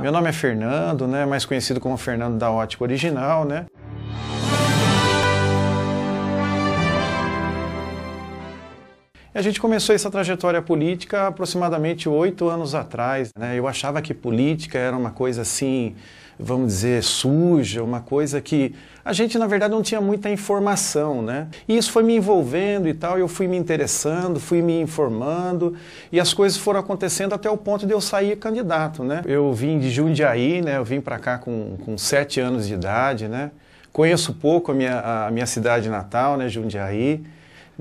Meu nome é Fernando, né, mais conhecido como Fernando da Ótica Original, né? E a gente começou essa trajetória política aproximadamente oito anos atrás. Né? Eu achava que política era uma coisa assim, vamos dizer, suja, uma coisa que a gente, na verdade, não tinha muita informação, né? E isso foi me envolvendo e tal, eu fui me interessando, fui me informando, e as coisas foram acontecendo até o ponto de eu sair candidato, né? Eu vim de Jundiaí, né? Eu vim para cá com, com sete anos de idade, né? Conheço pouco a minha, a minha cidade natal, né, Jundiaí.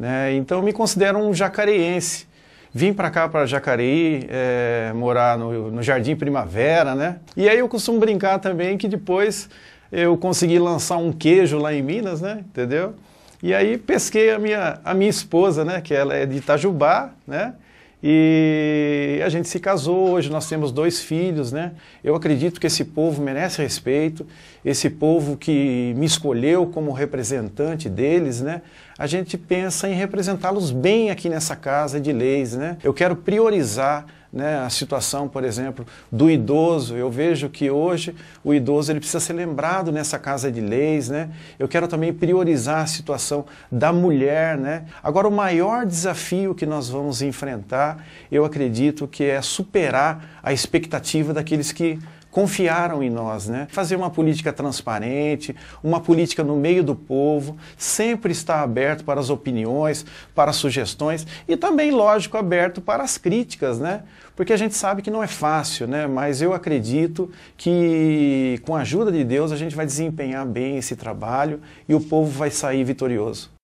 Né? Então eu me considero um jacareense. Vim para cá, para Jacareí, é, morar no, no Jardim Primavera, né? E aí eu costumo brincar também que depois eu consegui lançar um queijo lá em Minas, né? Entendeu? E aí pesquei a minha, a minha esposa, né? Que ela é de Itajubá, né? E a gente se casou, hoje nós temos dois filhos, né? Eu acredito que esse povo merece respeito, esse povo que me escolheu como representante deles, né? A gente pensa em representá-los bem aqui nessa casa de leis, né? Eu quero priorizar né, a situação, por exemplo, do idoso. Eu vejo que hoje o idoso ele precisa ser lembrado nessa casa de leis. Né? Eu quero também priorizar a situação da mulher. Né? Agora, o maior desafio que nós vamos enfrentar, eu acredito que é superar a expectativa daqueles que confiaram em nós, né? Fazer uma política transparente, uma política no meio do povo, sempre estar aberto para as opiniões, para as sugestões e também, lógico, aberto para as críticas, né? Porque a gente sabe que não é fácil, né? Mas eu acredito que com a ajuda de Deus a gente vai desempenhar bem esse trabalho e o povo vai sair vitorioso.